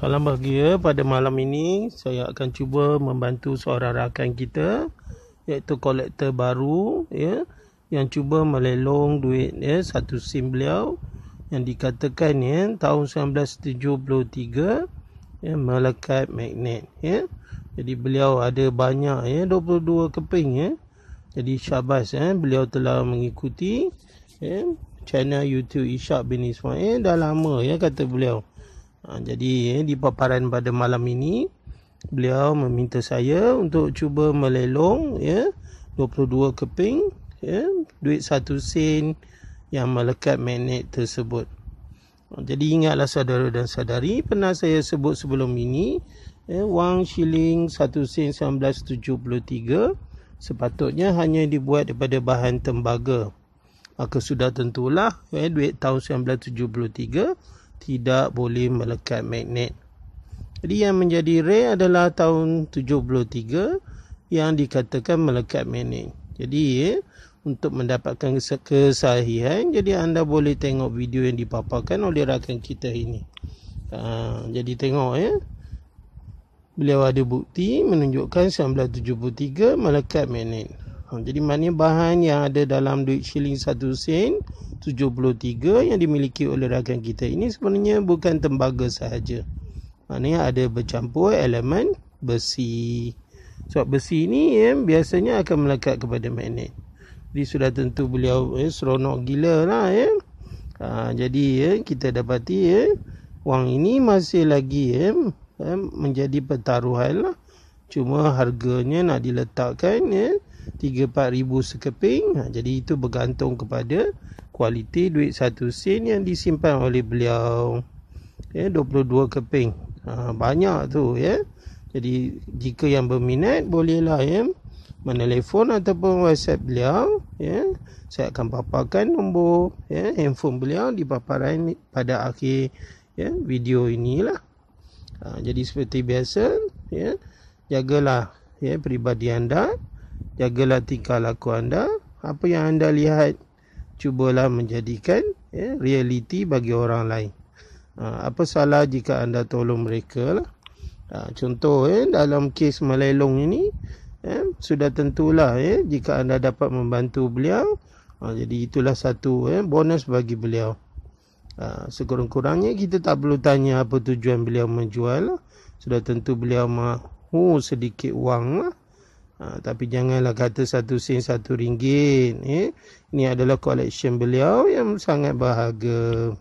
Salam bahagia pada malam ini saya akan cuba membantu seorang rakan kita iaitu kolektor baru ya yang cuba melelong duit ya satu sim beliau yang dikatakan ya tahun 1973 ya melekat magnet ya jadi beliau ada banyak ya 22 keping ya jadi syabas ya beliau telah mengikuti ya channel YouTube Ishak bin Ismail dah lama ya kata beliau Ha, jadi eh, di paparan pada malam ini beliau meminta saya untuk cuba melelong ya 22 keping ya duit satu sen yang melekat magnet tersebut. Ha, jadi ingatlah saudara dan saudari pernah saya sebut sebelum ini ya wang shilling satu sen 1973 sepatutnya hanya dibuat daripada bahan tembaga. Maka sudah tentulah ya duit tahun 1973 tidak boleh melekat magnet. Jadi yang menjadi rare adalah tahun 73 yang dikatakan melekat magnet. Jadi ya, untuk mendapatkan kesahihan, jadi anda boleh tengok video yang dipaparkan oleh rakan kita ini. Ha, jadi tengok ya. Beliau ada bukti menunjukkan 1973 melekat magnet. Ha, jadi maknanya bahan yang ada dalam duit shilling 1 sen 73 yang dimiliki oleh rakan kita ini sebenarnya bukan tembaga sahaja. Maknanya ada bercampur elemen besi. Sebab besi ini ya, biasanya akan melekat kepada magnet. Jadi sudah tentu beliau ya, seronok gila lah ya. Ha, jadi ya, kita dapati ya, wang ini masih lagi ya, menjadi pertaruhan lah. Cuma harganya nak diletakkan ya, 3-4 ribu sekeping ha, Jadi itu bergantung kepada kualiti duit satu sen yang disimpan oleh beliau ya, 22 keping ha, Banyak tu ya Jadi jika yang berminat bolehlah ya Menelefon ataupun whatsapp beliau ya. Saya akan paparkan nombor ya, handphone beliau di paparan pada akhir ya, video inilah ha, Jadi seperti biasa ya, Jagalah ya, peribadi anda jagalah tingkah laku anda apa yang anda lihat cubalah menjadikan ya, realiti bagi orang lain ha, apa salah jika anda tolong mereka lah ha, contoh eh, dalam kes melelong ini eh, sudah tentulah eh, jika anda dapat membantu beliau ha, jadi itulah satu eh, bonus bagi beliau ha, sekurang-kurangnya kita tak perlu tanya apa tujuan beliau menjual lah. sudah tentu beliau mahu sedikit wang lah Ha, tapi janganlah kata satu sen satu ringgit. Eh? Ini adalah collection beliau yang sangat berharga.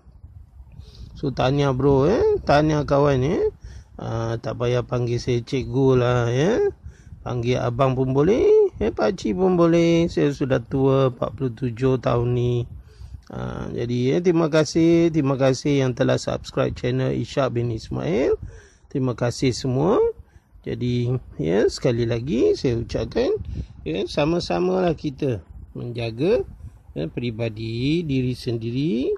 So tanya bro eh. Tanya kawan eh. Ha, tak payah panggil saya cikgu lah eh. Panggil abang pun boleh. Eh, pakcik pun boleh. Saya sudah tua 47 tahun ni. Ha, jadi eh, terima kasih. Terima kasih yang telah subscribe channel Isyak bin Ismail. Terima kasih semua. Jadi ya sekali lagi saya ucapkan ya sama-samalah kita menjaga ya, peribadi diri sendiri